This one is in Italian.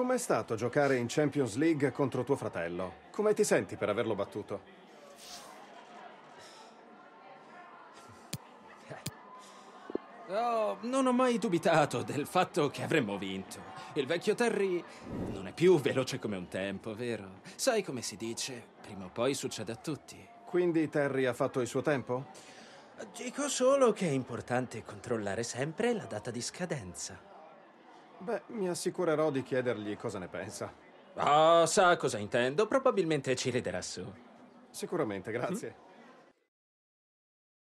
Com'è stato giocare in Champions League contro tuo fratello? Come ti senti per averlo battuto? Eh, oh, non ho mai dubitato del fatto che avremmo vinto. Il vecchio Terry non è più veloce come un tempo, vero? Sai come si dice? Prima o poi succede a tutti. Quindi Terry ha fatto il suo tempo? Dico solo che è importante controllare sempre la data di scadenza. Beh, mi assicurerò di chiedergli cosa ne pensa. oh, sa cosa intendo. Probabilmente ci riderà su. Sicuramente, grazie. Mm?